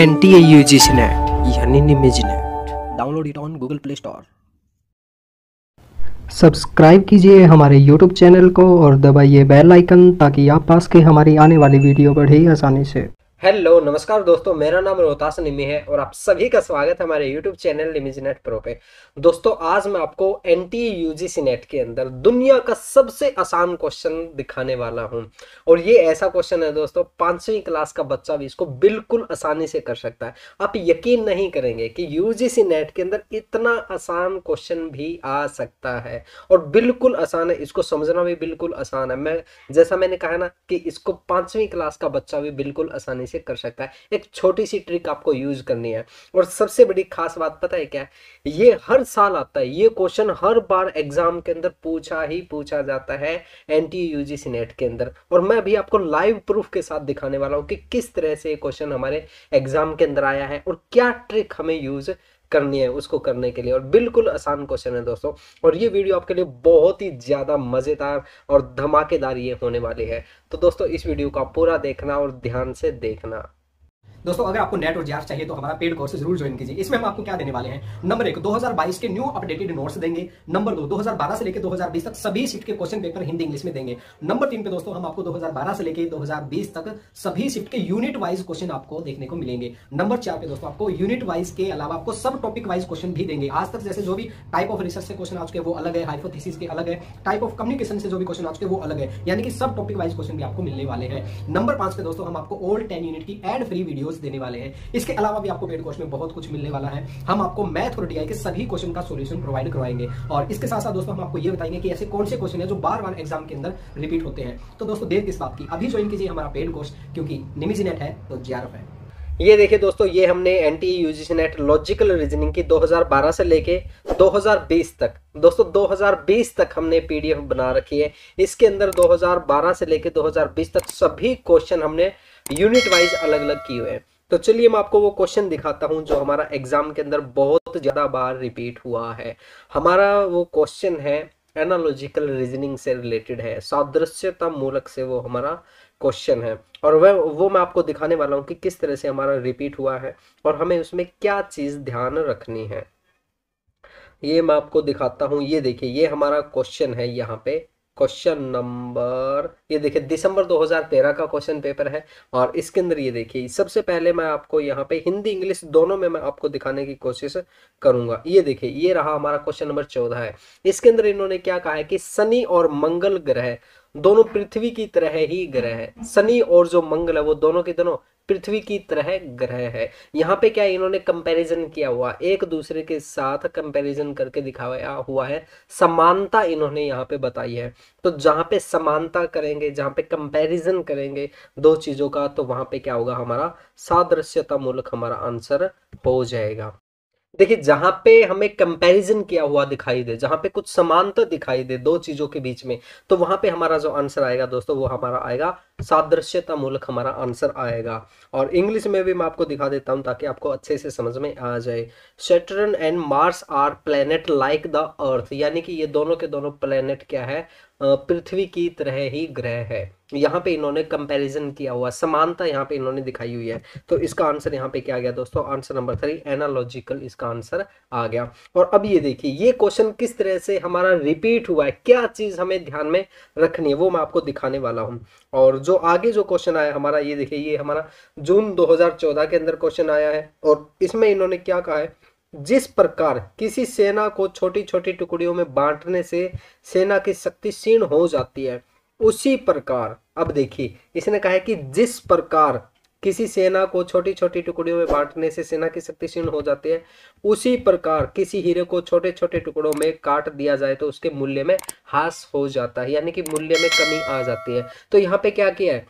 anti augmentation act यानी निमेजन act download it on Google Play Store subscribe कीजिए हमारे YouTube चैनल को और दबाइए बेल आइकन ताकि आप पास के हमारी आने वाली वीडियो बढ़े आसानी से हेलो नमस्कार दोस्तों मेरा नाम रोहतास निमी है और आप सभी का स्वागत है हमारे यूट्यूब चैनल निमीजनेट प्रो पे दोस्तों आज मैं आपको एन टी यू नेट के अंदर दुनिया का सबसे आसान क्वेश्चन दिखाने वाला हूं और ये ऐसा क्वेश्चन है दोस्तों पांचवी क्लास का बच्चा भी इसको बिल्कुल आसानी से कर सकता है आप यकीन नहीं करेंगे कि यू नेट के अंदर इतना आसान क्वेश्चन भी आ सकता है और बिल्कुल आसान है इसको समझना भी बिल्कुल आसान है मैं जैसा मैंने कहा ना कि इसको पांचवी क्लास का बच्चा भी बिल्कुल आसानी आसानी से कर सकता है एक छोटी सी ट्रिक आपको यूज करनी है और सबसे बड़ी खास बात पता है क्या ये हर साल आता है ये क्वेश्चन हर बार एग्जाम के अंदर पूछा ही पूछा जाता है N T U G net के अंदर और मैं अभी आपको लाइव प्रूफ के साथ दिखाने वाला हूँ कि किस तरह से ये क्वेश्चन हमारे एग्जाम के अंदर आया है और क्या ट्रिक हमें यूज करनी है उसको करने के लिए और बिल्कुल आसान क्वेश्चन है दोस्तों और ये वीडियो आपके लिए बहुत ही ज़्यादा मज़ेदार और धमाकेदार ये होने वाली है तो दोस्तों इस वीडियो का पूरा देखना और ध्यान से देखना दोस्तों अगर आपको नेट और जैफ चाहिए तो हमारा पेड कोर्स जरूर ज्वाइन कीजिए इसमें हम आपको क्या देने वाले हैं नंबर एक 2022 के न्यू अपडेटेड नोट्स देंगे नंबर दो 2012 से लेकर 2020 तक सभी शिफ्ट के क्वेश्चन पेपर हिंदी इंग्लिश में देंगे नंबर तीन पे दोस्तों हम आपको 2012 से लेकर 2020 तक सभी शिफ्ट के यूनिट वाइज क्वेश्चन आपको देखने को मिलेंगे नंबर चार पे दोस्तों आपको यूनिट वाइज के अलावा आपको सब टॉपिक वाइज क्वेश्चन भी देंगे आज तक जैसे जो भी टाइप ऑफ रिसर्च से क्वेश्चन आ चुके वो अलग है हाइपोथिस के अलग है टाइप ऑफ कम्युनिकेशन से जो भी क्वेश्चन आ चुके वो अलग है यानी कि सब टॉपिक वाइज क्वेश्चन भी आपको मिलने वाले हैं नंबर पांच पे दोस्तों हम आपको ओल्ड टेन यूनिट की एड फ्री वीडियो वीडियोस देने वाले हैं इसके अलावा भी आपको मेड कोर्स में बहुत कुछ मिलने वाला है हम आपको मैथ और डीआई के सभी क्वेश्चन का सोल्यूशन प्रोवाइड करवाएंगे और इसके साथ साथ दोस्तों हम आपको ये बताएंगे कि ऐसे कौन से क्वेश्चन है जो बार बार एग्जाम के अंदर रिपीट होते हैं तो दोस्तों देर किस बात की अभी ज्वाइन कीजिए हमारा पेड कोर्स क्योंकि निमिजी नेट है तो जी है ये देखिए दोस्तों ये हमने N T UGC net logical reasoning की 2012 से लेके 2020 तक दोस्तों 2020 तक हमने पीडीएफ बना रखी है इसके अंदर 2012 से लेके 2020 तक सभी क्वेश्चन हमने यूनिट वाइज अलग अलग किए हुए हैं तो चलिए मैं आपको वो क्वेश्चन दिखाता हूँ जो हमारा एग्जाम के अंदर बहुत ज़्यादा बार रिपीट हुआ है हमारा वो क्वेश्चन है एनालॉजिकल रीजनिंग से रिलेटेड है सादृश्यता मूलक से वो हमारा क्वेश्चन है और वह वो मैं आपको दिखाने वाला हूँ कि किस तरह से हमारा रिपीट हुआ है और हमें उसमें क्या चीज़ ध्यान रखनी है ये मैं आपको दिखाता हूँ ये देखिए ये हमारा क्वेश्चन है यहाँ पे क्वेश्चन नंबर ये देखिए दिसंबर 2013 का क्वेश्चन पेपर है और इसके अंदर ये देखिए सबसे पहले मैं आपको यहाँ पे हिंदी इंग्लिश दोनों में मैं आपको दिखाने की कोशिश करूंगा ये देखिए ये रहा हमारा क्वेश्चन नंबर चौदह है इसके अंदर इन्होंने क्या कहा है कि शनि और मंगल ग्रह दोनों पृथ्वी की तरह ही ग्रह है शनि और जो मंगल है वो दोनों के दोनों पृथ्वी की तरह ग्रह है यहाँ पे क्या इन्होंने कंपैरिजन किया हुआ एक दूसरे के साथ कंपैरिजन करके दिखाया हुआ है समानता इन्होंने यहाँ पे बताई है तो जहाँ पे समानता करेंगे जहाँ पे कंपैरिजन करेंगे दो चीजों का तो वहां पे क्या होगा हमारा सादृश्यता मूलक हमारा आंसर हो जाएगा देखिए जहां पे हमें कंपैरिजन किया हुआ दिखाई दे जहां पे कुछ समानता दिखाई दे दो चीजों के बीच में तो वहां पे हमारा जो आंसर आएगा दोस्तों वो हमारा आएगा सादृश्यता मूलक हमारा आंसर आएगा और इंग्लिश में भी मैं आपको दिखा देता हूं ताकि आपको अच्छे से समझ में आ जाए Saturn and Mars are planet like the earth यानी कि ये दोनों के दोनों प्लेनेट क्या है पृथ्वी की तरह ही ग्रह है यहाँ पे इन्होंने कंपैरिजन किया हुआ समानता यहाँ पे इन्होंने दिखाई हुई है तो इसका आंसर यहाँ पे क्या गया दोस्तों आंसर नंबर थ्री एनालॉजिकल इसका आंसर आ गया और अब ये देखिए ये क्वेश्चन किस तरह से हमारा रिपीट हुआ है क्या चीज हमें ध्यान में रखनी है वो मैं आपको दिखाने वाला हूँ और जो आगे जो क्वेश्चन आया हमारा ये देखिए ये हमारा जून दो के अंदर क्वेश्चन आया है और इसमें इन्होंने क्या कहा है जिस प्रकार किसी सेना को छोटी छोटी टुकड़ियों में बांटने से सेना की शक्ति क्षीण हो जाती है उसी प्रकार अब देखिए इसने कहा है कि जिस प्रकार किसी सेना को छोटी छोटी टुकड़ियों में बांटने से सेना की शक्ति क्षीण हो जाती है उसी प्रकार किसी हीरे को छोटे छोटे टुकड़ों में काट दिया जाए तो उसके मूल्य में हास हो जाता है यानी कि मूल्य में कमी आ जाती है तो यहाँ पे क्या किया है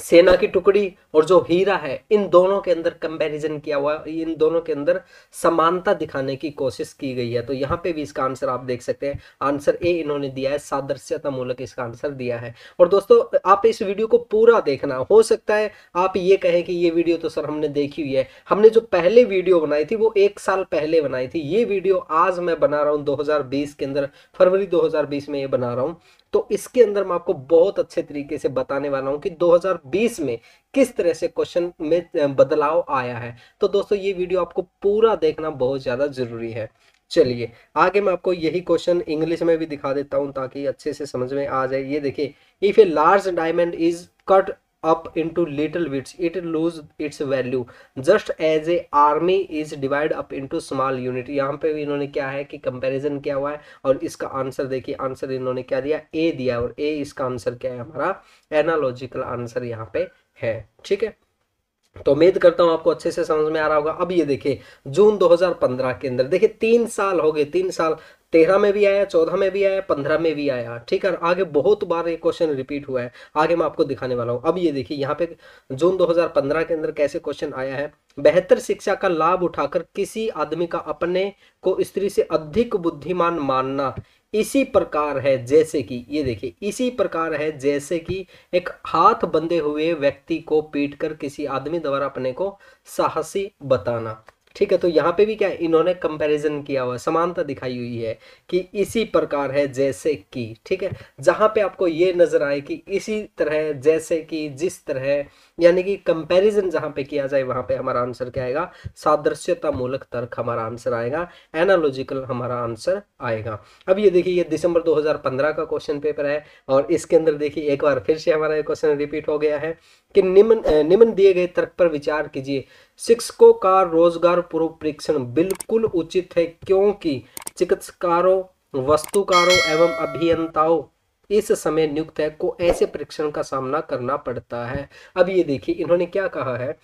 सेना की टुकड़ी और जो हीरा है इन दोनों के अंदर कंपैरिजन किया हुआ है इन दोनों के अंदर समानता दिखाने की कोशिश की गई है तो यहाँ पे भी इसका आंसर आप देख सकते हैं आंसर ए इन्होंने दिया है सादृश्यता मूलक इसका आंसर दिया है और दोस्तों आप इस वीडियो को पूरा देखना हो सकता है आप ये कहें कि ये वीडियो तो सर हमने देखी हुई है हमने जो पहले वीडियो बनाई थी वो एक साल पहले बनाई थी ये वीडियो आज मैं बना रहा हूँ दो के अंदर फरवरी दो में ये बना रहा हूँ तो इसके अंदर मैं आपको बहुत अच्छे तरीके से बताने वाला हूं कि 2020 में किस तरह से क्वेश्चन में बदलाव आया है तो दोस्तों ये वीडियो आपको पूरा देखना बहुत ज़्यादा ज़रूरी है चलिए आगे मैं आपको यही क्वेश्चन इंग्लिश में भी दिखा देता हूं ताकि अच्छे से समझ में आ जाए ये देखिए if a large diamond is cut up into little bits it lose its value just as an army is divide up into small unit यहाँ पे भी इन्होंने क्या है कि कंपेरिजन क्या हुआ है और इसका आंसर देखिए आंसर इन्होंने क्या दिया ए दिया और ए इसका आंसर क्या है हमारा एनालॉजिकल आंसर यहाँ पे है ठीक है तो उम्मीद करता हूँ आपको अच्छे से समझ में आ रहा होगा अब ये देखिए जून 2015 के अंदर देखिए तीन साल हो गए तीन साल तेरह में भी आया चौदह में भी आया पंद्रह में भी आया ठीक है आगे बहुत बार ये क्वेश्चन रिपीट हुआ है आगे मैं आपको दिखाने वाला हूँ अब ये देखिए यहाँ पे जून 2015 के अंदर कैसे क्वेश्चन आया है बेहतर शिक्षा का लाभ उठाकर किसी आदमी का अपने को स्त्री से अधिक बुद्धिमान मानना इसी प्रकार है जैसे कि ये देखिए इसी प्रकार है जैसे कि एक हाथ बंधे हुए व्यक्ति को पीटकर किसी आदमी द्वारा अपने को साहसी बताना ठीक है तो यहाँ पे भी क्या इन्होंने कंपैरिजन किया हुआ समानता दिखाई हुई है कि इसी प्रकार है जैसे कि ठीक है जहां पे आपको ये नजर आए कि इसी तरह जैसे कि जिस तरह यानी कि कंपैरिजन जहां पे किया जाए वहां पे हमारा आंसर क्या आएगा सादृश्यता मूलक तर्क हमारा आंसर आएगा एनालॉजिकल हमारा आंसर आएगा अब ये देखिए ये दिसंबर 2015 का क्वेश्चन पेपर है और इसके अंदर देखिए एक बार फिर से हमारा क्वेश्चन रिपीट हो गया है कि निम्न निम्न दिए गए तर्क पर विचार कीजिए शिक्षकों का रोजगार पूर्व परीक्षण बिल्कुल उचित है क्योंकि चिकित्सकारों वस्तुकारों एवं अभियंताओं इस समय नियुक्त है को ऐसे परीक्षण का सामना करना पड़ता है अब ये देखिए इन्होंने क्या कहा है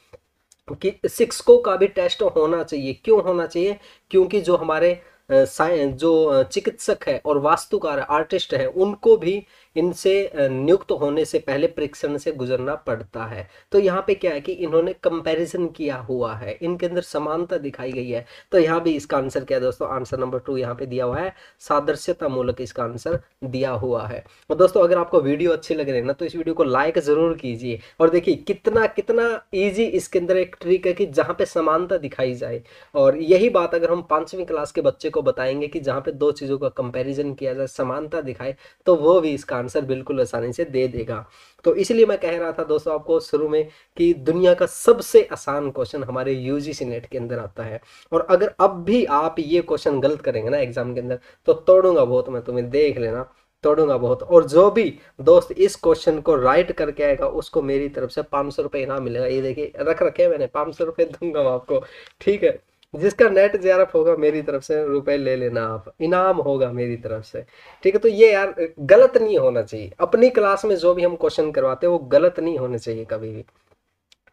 कि शिक्षकों का भी टेस्ट होना चाहिए क्यों होना चाहिए क्योंकि जो हमारे साइंस जो चिकित्सक है और वास्तुकार आर्टिस्ट है उनको भी इनसे नियुक्त होने से पहले परीक्षण से गुजरना पड़ता है तो यहाँ पे क्या है कि इन्होंने कंपैरिजन किया हुआ है इनके अंदर समानता दिखाई गई है तो यहाँ भी इसका आंसर क्या है दोस्तों आंसर नंबर टू यहाँ पे दिया हुआ है सादृश्यता मूलक इसका आंसर दिया हुआ है और दोस्तों अगर आपको वीडियो अच्छी लग रही है ना तो इस वीडियो को लाइक जरूर कीजिए और देखिए कितना कितना ईजी इसके अंदर एक ट्रिक है कि जहाँ पे समानता दिखाई जाए और यही बात अगर हम पांचवी क्लास के बच्चे को बताएंगे कि जहाँ पे दो चीज़ों का कंपेरिजन किया जाए समानता दिखाए तो वो भी इसका आंसर बिल्कुल आसानी से दे देगा तो इसलिए मैं कह रहा था दोस्तों आपको शुरू में कि दुनिया का सबसे आसान क्वेश्चन हमारे यू जी नेट के अंदर आता है और अगर अब भी आप ये क्वेश्चन गलत करेंगे ना एग्जाम के अंदर तो तोड़ूंगा बहुत मैं तुम्हें देख लेना तोड़ूंगा बहुत और जो भी दोस्त इस क्वेश्चन को राइट करके आएगा उसको मेरी तरफ से पाँच सौ रुपये इनाम मिलेगा ये देखिए रख रखे मैंने पाँच सौ रुपये दूंगा आपको ठीक है जिसका नेट ज़्यारत होगा मेरी तरफ से रुपए ले लेना आप इनाम होगा मेरी तरफ से ठीक है तो ये यार गलत नहीं होना चाहिए अपनी क्लास में जो भी हम क्वेश्चन करवाते हैं वो गलत नहीं होने चाहिए कभी भी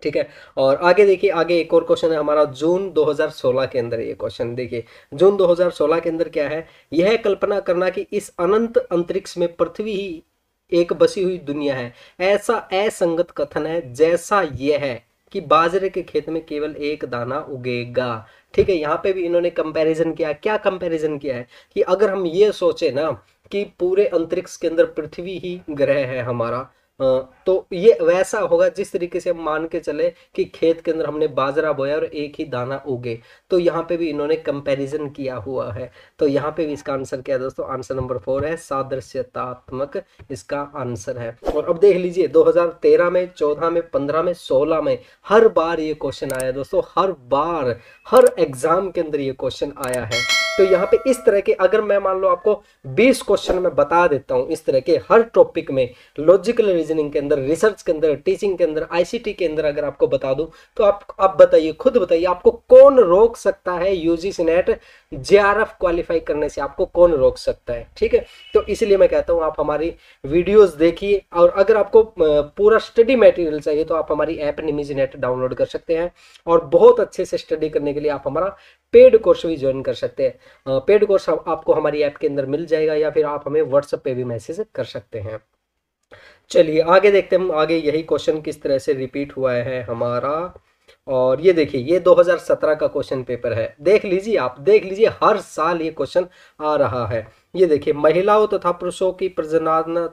ठीक है और आगे देखिए आगे एक और क्वेश्चन है हमारा जून 2016 के अंदर ये क्वेश्चन देखिए जून 2016 के अंदर क्या है यह कल्पना करना कि इस अनंत अंतरिक्ष में पृथ्वी ही एक बसी हुई दुनिया है ऐसा असंगत कथन है जैसा यह है कि बाजरे के खेत में केवल एक दाना उगेगा ठीक है यहाँ पे भी इन्होंने कंपैरिजन किया क्या कंपैरिजन किया है कि अगर हम ये सोचे ना कि पूरे अंतरिक्ष के अंदर पृथ्वी ही ग्रह है हमारा तो ये वैसा होगा जिस तरीके से हम मान के चले कि खेत के अंदर हमने बाजरा बोया और एक ही दाना उगे तो यहाँ पे भी इन्होंने कंपैरिजन किया हुआ है तो यहाँ पे भी इसका आंसर क्या है दोस्तों आंसर नंबर फोर है सादृश्यतात्मक इसका आंसर है और अब देख लीजिए 2013 में 14 में 15 में 16 में हर बार ये क्वेश्चन आया दोस्तों हर बार हर एग्जाम के अंदर ये क्वेश्चन आया है तो यहाँ पे इस तरह के अगर मैं मान लो आपको 20 क्वेश्चन में बता देता हूँ इस तरह के हर टॉपिक में लॉजिकल रीजनिंग के अंदर रिसर्च के अंदर टीचिंग के अंदर आईसीटी के अंदर अगर आपको बता दूँ तो आप आप बताइए खुद बताइए आपको कौन रोक सकता है यूजी सीनेट जेआरएफ क्वालिफाई करने से आपको कौन रोक सकता है ठीक है तो इसलिए मैं कहता हूं आप हमारी वीडियोस देखिए और अगर आपको पूरा स्टडी मटेरियल चाहिए तो आप हमारी ऐप निमिज नेट डाउनलोड कर सकते हैं और बहुत अच्छे से स्टडी करने के लिए आप हमारा पेड कोर्स भी ज्वाइन कर सकते हैं पेड कोर्स आपको हमारी ऐप के अंदर मिल जाएगा या फिर आप हमें व्हाट्सएप पर भी मैसेज कर सकते हैं चलिए आगे देखते हैं हम आगे यही क्वेश्चन किस तरह से रिपीट हुआ है हमारा और ये देखिए ये 2017 का क्वेश्चन पेपर है देख लीजिए आप देख लीजिए हर साल ये क्वेश्चन आ रहा है ये देखिए महिलाओं तथा तो पुरुषों की प्रजनात्म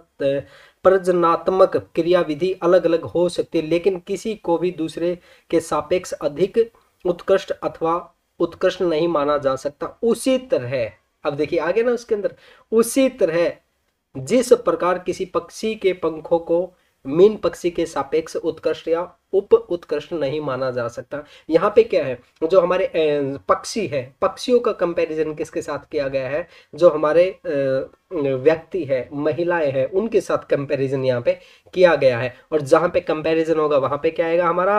प्रजनात्मक क्रियाविधि अलग अलग हो सकती है लेकिन किसी को भी दूसरे के सापेक्ष अधिक उत्कृष्ट अथवा उत्कृष्ट नहीं माना जा सकता उसी तरह अब देखिए आगे ना उसके अंदर उसी तरह जिस प्रकार किसी पक्षी के पंखों को मीन पक्षी के सापेक्ष उत्कृष्ट या उप उत्कृष्ट नहीं माना जा सकता यहाँ पे क्या है जो हमारे पक्षी है पक्षियों का कंपैरिजन किसके साथ किया गया है जो हमारे व्यक्ति है महिलाएं हैं उनके साथ कंपैरिजन यहाँ पे किया गया है और जहाँ पे कंपैरिजन होगा वहाँ पे क्या आएगा हमारा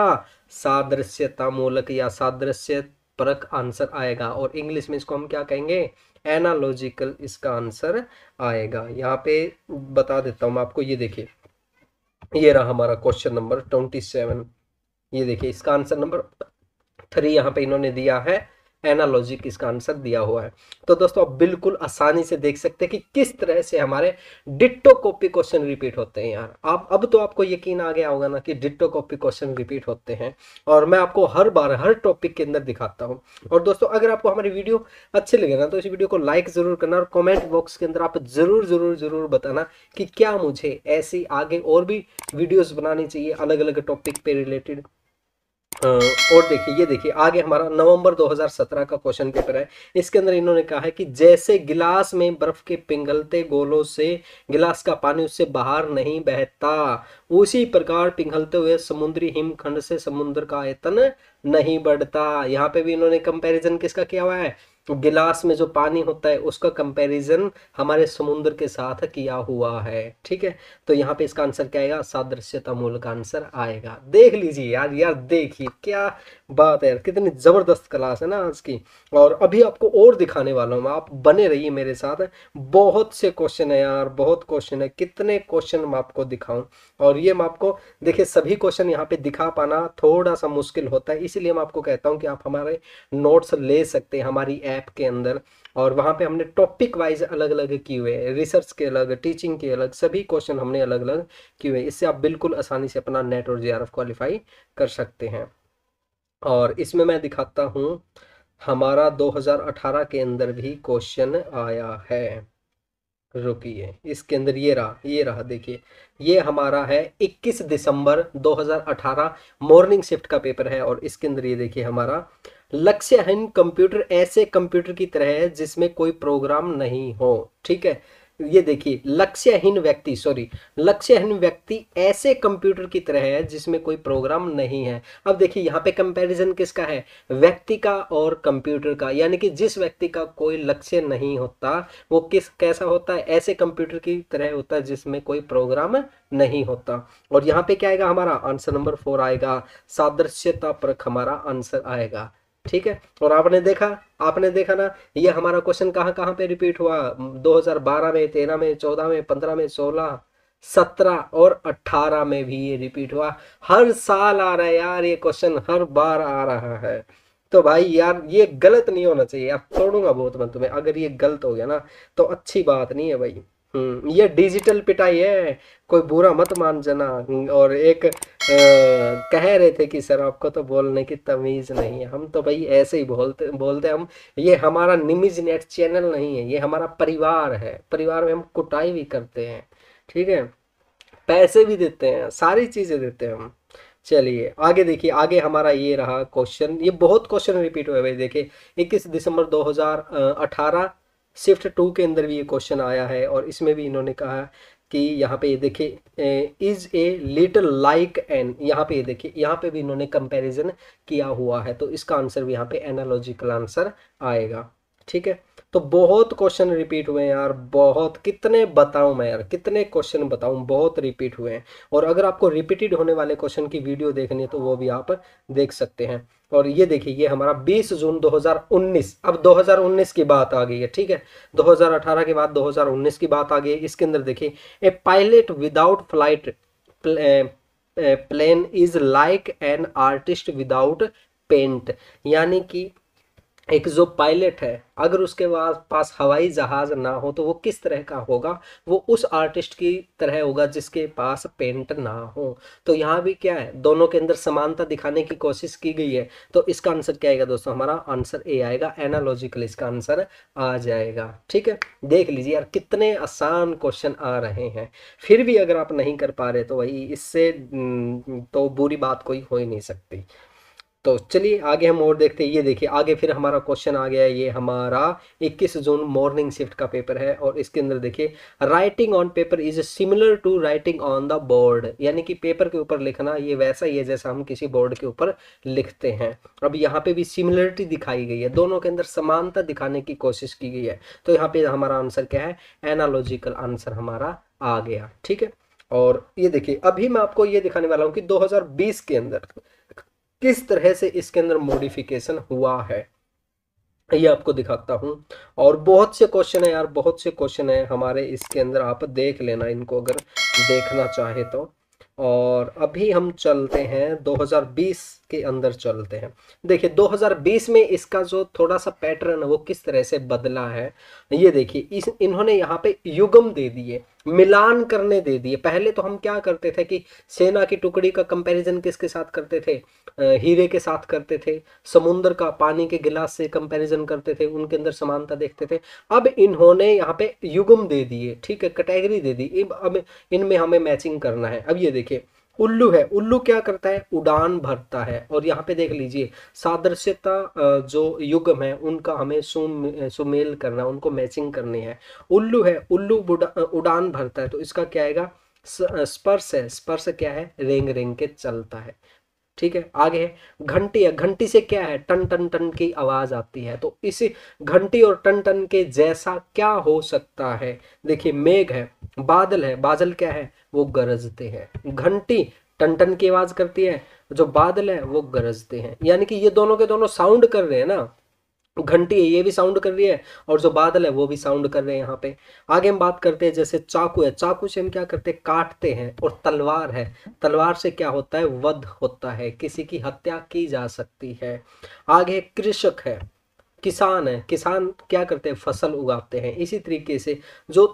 सादृश्यता मूलक या सादृश्य परक आंसर आएगा और इंग्लिश में इसको हम क्या कहेंगे एनालॉजिकल इसका आंसर आएगा यहाँ पे बता देता हूँ आपको ये देखिए ये रहा हमारा क्वेश्चन नंबर ट्वेंटी सेवन ये देखिए इसका आंसर नंबर थ्री यहाँ पे इन्होंने दिया है एनालॉजिक इसका आंसर दिया हुआ है तो दोस्तों आप बिल्कुल आसानी से देख सकते हैं कि किस तरह से हमारे डिट्टो कॉपी क्वेश्चन रिपीट होते हैं यार आप अब तो आपको यकीन आ गया होगा ना कि डिट्टो कॉपी क्वेश्चन रिपीट होते हैं और मैं आपको हर बार हर टॉपिक के अंदर दिखाता हूँ और दोस्तों अगर आपको हमारी वीडियो अच्छी लगे ना तो इस वीडियो को लाइक जरूर करना और कॉमेंट बॉक्स के अंदर आप जरूर जरूर जरूर बताना कि क्या मुझे ऐसी आगे और भी वीडियोज बनानी चाहिए अलग अलग टॉपिक पे रिलेटेड और देखिए ये देखिए आगे हमारा नवंबर 2017 का क्वेश्चन पेपर है इसके अंदर इन्होंने कहा है कि जैसे गिलास में बर्फ के पिघलते गोलों से गिलास का पानी उससे बाहर नहीं बहता उसी प्रकार पिघलते हुए समुद्री हिमखंड से समुद्र का आयतन नहीं बढ़ता यहाँ पे भी इन्होंने कंपैरिजन किसका किया हुआ है तो गिलास में जो पानी होता है उसका कंपैरिजन हमारे समुद्र के साथ किया हुआ है ठीक है तो यहाँ पे इसका आंसर क्या आएगा सादृश्यता मूल का आंसर आएगा देख लीजिए यार यार देखिए क्या बात है यार कितनी ज़बरदस्त क्लास है ना आज की और अभी आपको और दिखाने वाला हूँ आप बने रहिए मेरे साथ बहुत से क्वेश्चन है यार बहुत क्वेश्चन है कितने क्वेश्चन मैं आपको दिखाऊं और ये मैं आपको देखिए सभी क्वेश्चन यहाँ पे दिखा पाना थोड़ा सा मुश्किल होता है इसीलिए मैं आपको कहता हूँ कि आप हमारे नोट्स ले सकते हैं हमारी ऐप के अंदर और वहाँ पे हमने टॉपिक वाइज अलग अलग किए हुए हैं रिसर्च के अलग टीचिंग के अलग सभी क्वेश्चन हमने अलग अलग किए हुए इससे आप बिल्कुल आसानी से अपना नेट और जे क्वालिफाई कर सकते हैं और इसमें मैं दिखाता हूँ हमारा 2018 के अंदर भी क्वेश्चन आया है रुकिए इसके अंदर ये रहा ये रहा देखिए ये हमारा है 21 दिसंबर 2018 मॉर्निंग शिफ्ट का पेपर है और इसके अंदर ये देखिए हमारा लक्ष्यहीन कंप्यूटर ऐसे कंप्यूटर की तरह है जिसमें कोई प्रोग्राम नहीं हो ठीक है ये देखिए लक्ष्यहीन व्यक्ति सॉरी लक्ष्यहीन व्यक्ति ऐसे कंप्यूटर की तरह है जिसमें कोई प्रोग्राम नहीं है अब देखिए यहाँ पे कंपैरिजन किसका है व्यक्ति का और कंप्यूटर का यानी कि जिस व्यक्ति का कोई लक्ष्य नहीं होता वो किस कैसा होता है ऐसे कंप्यूटर की तरह होता है जिसमें कोई प्रोग्राम नहीं होता और यहाँ पे क्या आएगा हमारा आंसर नंबर फोर आएगा सादृश्यता परख हमारा आंसर आएगा ठीक है और आपने देखा आपने देखा ना ये हमारा क्वेश्चन कहाँ कहाँ पे रिपीट हुआ 2012 में तेरह में चौदह में पंद्रह में सोलह सत्रह और अट्ठारह में भी ये रिपीट हुआ हर साल आ रहा है यार ये क्वेश्चन हर बार आ रहा है तो भाई यार ये गलत नहीं होना चाहिए यार तोड़ूंगा बहुत मन तुम्हें अगर ये गलत हो गया ना तो अच्छी बात नहीं है भाई हम्म, ये डिजिटल पिटाई है कोई बुरा मत मान जाना और एक आ, कह रहे थे कि सर आपको तो बोलने की तमीज नहीं है हम तो भाई ऐसे ही बोलते बोलते हम ये हमारा निमिज नेट चैनल नहीं है ये हमारा परिवार है परिवार में हम कुटाई भी करते हैं ठीक है पैसे भी देते हैं सारी चीजें देते हैं हम चलिए आगे देखिए आगे हमारा ये रहा क्वेश्चन ये बहुत क्वेश्चन रिपीट हुआ भाई देखिए इक्कीस दिसंबर दो शिफ्ट टू के अंदर भी ये क्वेश्चन आया है और इसमें भी इन्होंने कहा कि यहाँ पे ये देखिए is a little like an यहाँ पे ये देखिए यहाँ पे भी इन्होंने कंपैरिजन किया हुआ है तो इसका आंसर भी यहाँ पे एनालॉजिकल आंसर आएगा ठीक है तो बहुत क्वेश्चन रिपीट हुए हैं यार बहुत कितने बताऊं मैं यार कितने क्वेश्चन बताऊं बहुत रिपीट हुए हैं और अगर आपको रिपीटेड होने वाले क्वेश्चन की वीडियो देखनी है तो वो भी आप देख सकते हैं और ये देखिए ये हमारा 20 जून 2019 अब 2019 की बात आ गई है ठीक है 2018 के बाद 2019 की बात आ गई है इसके अंदर देखिए a pilot without flight plane is like an artist without paint यानी कि एक जो पायलट है अगर उसके पास हवाई जहाज ना हो तो वो किस तरह का होगा वो उस आर्टिस्ट की तरह होगा जिसके पास पेंट ना हो तो यहाँ भी क्या है दोनों के अंदर समानता दिखाने की कोशिश की गई है तो इसका आंसर क्या आएगा दोस्तों हमारा आंसर ए आएगा एनालॉजिकल इसका आंसर आ जाएगा ठीक है देख लीजिए यार कितने आसान क्वेश्चन आ रहे हैं फिर भी अगर आप नहीं कर पा रहे तो वही इससे हम्म, तो बुरी बात कोई हो ही नहीं सकती तो चलिए आगे हम और देखते हैं ये देखिए आगे फिर हमारा क्वेश्चन आ गया है ये हमारा 21 जून मॉर्निंग शिफ्ट का पेपर है और इसके अंदर देखिए writing on paper is similar to writing on the board यानी कि पेपर के ऊपर लिखना ये वैसा ही है जैसा हम किसी बोर्ड के ऊपर लिखते हैं अब यहाँ पे भी सिमिलरिटी दिखाई गई है दोनों के अंदर समानता दिखाने की कोशिश की गई है तो यहाँ पे हमारा आंसर क्या है एनालॉजिकल आंसर हमारा आ गया ठीक है और ये देखिए अभी मैं आपको ये दिखाने वाला हूँ कि 2020 के अंदर किस तरह से इसके अंदर मॉडिफिकेशन हुआ है ये आपको दिखाता हूं और बहुत से क्वेश्चन है यार बहुत से क्वेश्चन है हमारे इसके अंदर आप देख लेना इनको अगर देखना चाहे तो और अभी हम चलते हैं 2020 के अंदर चलते हैं देखिए 2020 में इसका जो थोड़ा सा पैटर्न है वो किस तरह से बदला है ये देखिए इस इन्होंने यहाँ पे युगम दे दिए मिलान करने दे दिए पहले तो हम क्या करते थे कि सेना की टुकड़ी का कंपैरिजन किसके साथ करते थे हीरे के साथ करते थे समुद्र का पानी के गिलास से कंपैरिजन करते थे उनके अंदर समानता देखते थे अब इन्होंने यहाँ पे युगम दे दिए ठीक है कैटेगरी दे दी अब इनमें हमें मैचिंग करना है अब ये देखिए उल्लू है उल्लू क्या करता है उड़ान भरता है और यहाँ पे देख लीजिए सादृश्यता जो युगम है उनका हमें सुम सुमेल करना उनको मैचिंग करनी है उल्लू है उल्लू उड़ान भरता है तो इसका क्या आएगा स्पर्श है स्पर्श क्या है रेंग रेंग के चलता है ठीक है आगे है घंटी है घंटी से क्या है टन टन टन की आवाज आती है तो इस घंटी और टन टन के जैसा क्या हो सकता है देखिए मेघ है बादल है बादल क्या है वो गरजते हैं घंटी टन टन की आवाज करती है जो बादल है वो गरजते हैं यानी कि ये दोनों के दोनों साउंड कर रहे हैं ना घंटी है ये भी साउंड कर रही है और जो बादल है वो भी साउंड कर रहे हैं यहाँ पे आगे हम बात करते हैं जैसे चाकू है चाकू से हम क्या करते हैं काटते हैं और तलवार है तलवार से क्या होता है वध होता है किसी की हत्या की जा सकती है आगे कृषक है किसान है किसान क्या करते हैं फसल उगाते हैं इसी तरीके से जो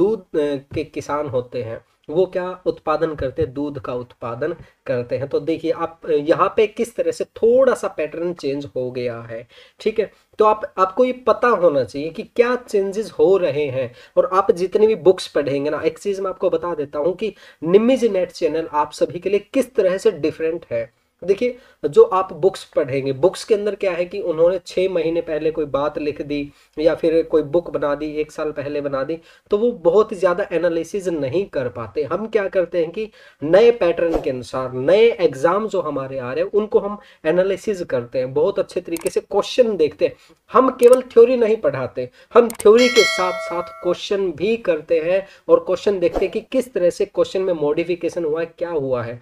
दूध के किसान होते हैं वो क्या उत्पादन करते हैं दूध का उत्पादन करते हैं तो देखिए आप यहाँ पे किस तरह से थोड़ा सा पैटर्न चेंज हो गया है ठीक है तो आप आपको ये पता होना चाहिए कि क्या चेंजेस हो रहे हैं और आप जितने भी बुक्स पढ़ेंगे ना एक चीज़ मैं आपको बता देता हूँ कि निमिज नेट चैनल आप सभी के लिए किस तरह से डिफरेंट है देखिए जो आप बुक्स पढ़ेंगे बुक्स के अंदर क्या है कि उन्होंने छः महीने पहले कोई बात लिख दी या फिर कोई बुक बना दी एक साल पहले बना दी तो वो बहुत ज़्यादा एनालिसिस नहीं कर पाते हम क्या करते हैं कि नए पैटर्न के अनुसार नए एग्ज़ाम जो हमारे आ रहे हैं उनको हम एनालिसिस करते हैं बहुत अच्छे तरीके से क्वेश्चन देखते हैं हम केवल थ्योरी नहीं पढ़ाते हम थ्योरी के साथ साथ क्वेश्चन भी करते हैं और क्वेश्चन देखते हैं कि किस तरह से क्वेश्चन में मॉडिफिकेशन हुआ है क्या हुआ है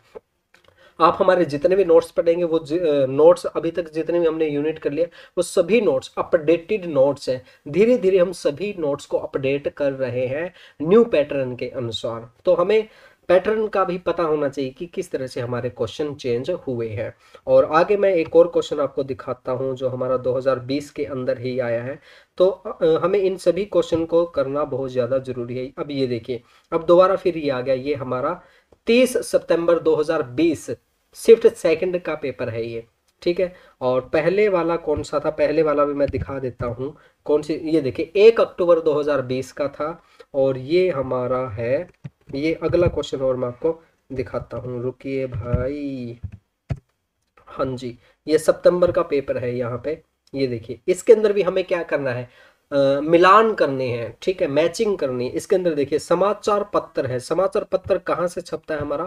आप हमारे जितने भी नोट्स पढ़ेंगे वो नोट्स अभी तक जितने भी हमने यूनिट कर लिया वो सभी नोट्स अपडेटेड नोट्स हैं धीरे धीरे हम सभी नोट्स को अपडेट कर रहे हैं न्यू पैटर्न के अनुसार तो हमें पैटर्न का भी पता होना चाहिए कि किस तरह से हमारे क्वेश्चन चेंज हुए हैं और आगे मैं एक और क्वेश्चन आपको दिखाता हूं जो हमारा 2020 के अंदर ही आया है तो हमें इन सभी क्वेश्चन को करना बहुत ज़्यादा ज़रूरी है अब ये देखिए अब दोबारा फिर ये आ गया ये हमारा 30 सितंबर 2020 शिफ्ट सेकंड का पेपर है ये ठीक है और पहले वाला कौन सा था पहले वाला भी मैं दिखा देता हूँ कौन सी ये देखिए एक अक्टूबर 2020 का था और ये हमारा है ये अगला क्वेश्चन और मैं आपको दिखाता हूँ रुकिए भाई हाँ जी ये सितंबर का पेपर है यहाँ पे ये देखिए इसके अंदर भी हमें क्या करना है आ, मिलान करने हैं ठीक है मैचिंग करनी है इसके अंदर देखिए समाचार पत्र है समाचार पत्र कहाँ से छपता है हमारा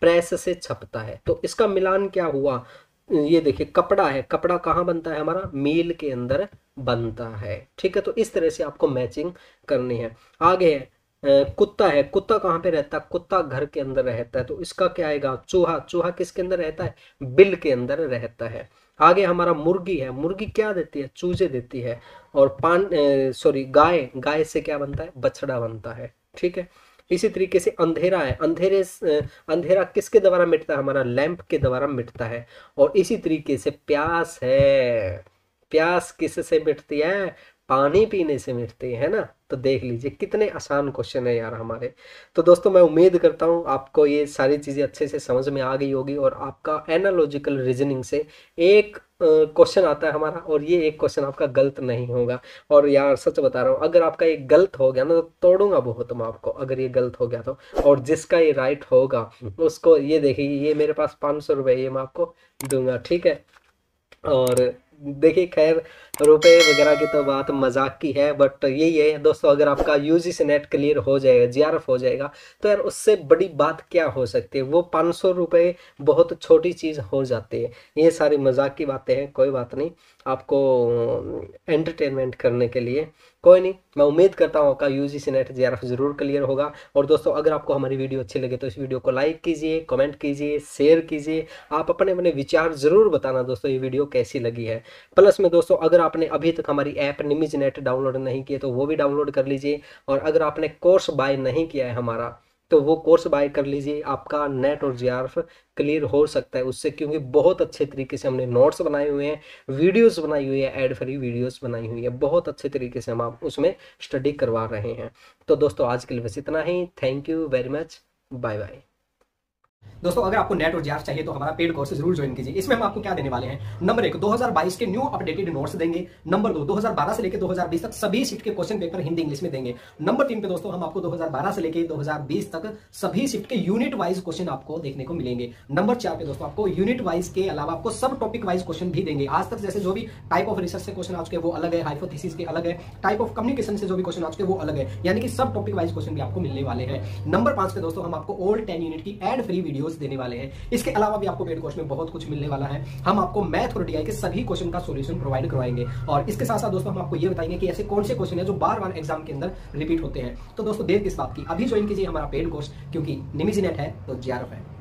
प्रेस से छपता है तो इसका मिलान क्या हुआ ये देखिए कपड़ा है कपड़ा कहाँ बनता है हमारा मील के अंदर बनता है ठीक है तो इस तरह से आपको मैचिंग करनी है आगे है कुत्ता है कुत्ता कहाँ पे रहता है कुत्ता घर के अंदर रहता है तो इसका क्या आएगा चूहा चूहा किसके अंदर रहता है बिल के अंदर रहता है आगे हमारा मुर्गी है मुर्गी क्या देती है चूजे देती है और पान सॉरी गाय गाय से क्या बनता है बछड़ा बनता है ठीक है इसी तरीके से अंधेरा है अंधेरे अंधेरा किसके द्वारा मिटता है हमारा लैंप के द्वारा मिटता है और इसी तरीके से प्यास है प्यास किस से मिटती है पानी पीने से मिटती है ना तो देख लीजिए कितने आसान क्वेश्चन है यार हमारे तो दोस्तों मैं उम्मीद करता हूँ आपको ये सारी चीज़ें अच्छे से समझ में आ गई होगी और आपका एनालॉजिकल रीजनिंग से एक क्वेश्चन आता है हमारा और ये एक क्वेश्चन आपका गलत नहीं होगा और यार सच बता रहा हूँ अगर आपका ये गलत हो गया ना तो तोड़ूंगा बहुत मैं आपको अगर ये गलत हो गया तो और जिसका ये राइट होगा उसको ये देखिए ये मेरे पास पाँच सौ रुपये ये मैं आपको दूंगा ठीक है और देखिए खैर रुपए वगैरह की तो बात मजाक की है बट यही है दोस्तों अगर आपका यू से नेट क्लियर हो जाएगा जी हो जाएगा तो यार उससे बड़ी बात क्या हो सकती है वो पाँच सौ रुपये बहुत छोटी चीज़ हो जाती है ये सारी मजाक की बातें हैं कोई बात नहीं आपको एंटरटेनमेंट करने के लिए कोई नहीं मैं उम्मीद करता हूँ आपका U G C net F ज़रूर क्लियर होगा और दोस्तों अगर आपको हमारी वीडियो अच्छी लगे तो इस वीडियो को लाइक कीजिए कमेंट कीजिए शेयर कीजिए आप अपने अपने विचार ज़रूर बताना दोस्तों ये वीडियो कैसी लगी है प्लस में दोस्तों अगर आपने अभी तक हमारी ऐप निमिज नेट डाउनलोड नहीं किए तो वो भी डाउनलोड कर लीजिए और अगर आपने कोर्स बाय नहीं किया है हमारा तो वो कोर्स बाय कर लीजिए आपका नेट और जी क्लियर हो सकता है उससे क्योंकि बहुत अच्छे तरीके से हमने नोट्स बनाए हुए हैं वीडियोस बनाई हुई है एड फ्री वीडियोस बनाई हुई है बहुत अच्छे तरीके से हम आप उसमें स्टडी करवा रहे हैं तो दोस्तों आज के लिए बस इतना ही thank you very much bye bye दोस्तों अगर आपको नेट और जीआर चाहिए तो हमारा पेड कोर्स जरूर ज्वाइन कीजिए इसमें हम आपको क्या देने वाले हैं नंबर एक 2022 के न्यू अपडेटेड नोट्स देंगे नंबर दो 2012 से लेकर 2020 तक सभी सीट के क्वेश्चन पेपर हिंदी इंग्लिश में देंगे नंबर तीन पे दोस्तों हम आपको 2012 से लेकर 2020 तक सभी शिफ्ट के यूनिट वाइज क्वेश्चन आपको देखने को मिलेंगे नंबर चार पे दोस्तों आपको यूनिट वाइज के अलावा आपको सब टॉपिक वाइज क्वेश्चन भी देंगे आज तक जैसे जो भी टाइप ऑफ रिसर्च से क्वेश्चन आ चुके वो अलग है हाइपोथिस के अलग है टाइप ऑफ कम्युनिकेशन से जो भी क्वेश्चन आ चुके वो अलग है यानी कि सब टॉपिक वाइज क्वेश्चन भी आपको मिलने वाले हैं नंबर पांच पे दोस्तों हम आपको ओल्ड टेन यूनिट की एड फ्री वीडियो सॉल्यूशंस देने वाले हैं इसके अलावा भी आपको मेड कोर्स में बहुत कुछ मिलने वाला है हम आपको मैथ और डीआई के सभी क्वेश्चन का सोल्यूशन प्रोवाइड करवाएंगे और इसके साथ साथ दोस्तों हम आपको ये बताएंगे कि ऐसे कौन से क्वेश्चन है जो बार बार एग्जाम के अंदर रिपीट होते हैं तो दोस्तों देर किस बात की अभी ज्वाइन कीजिए हमारा पेड कोर्स क्योंकि निमिजी नेट है तो जी है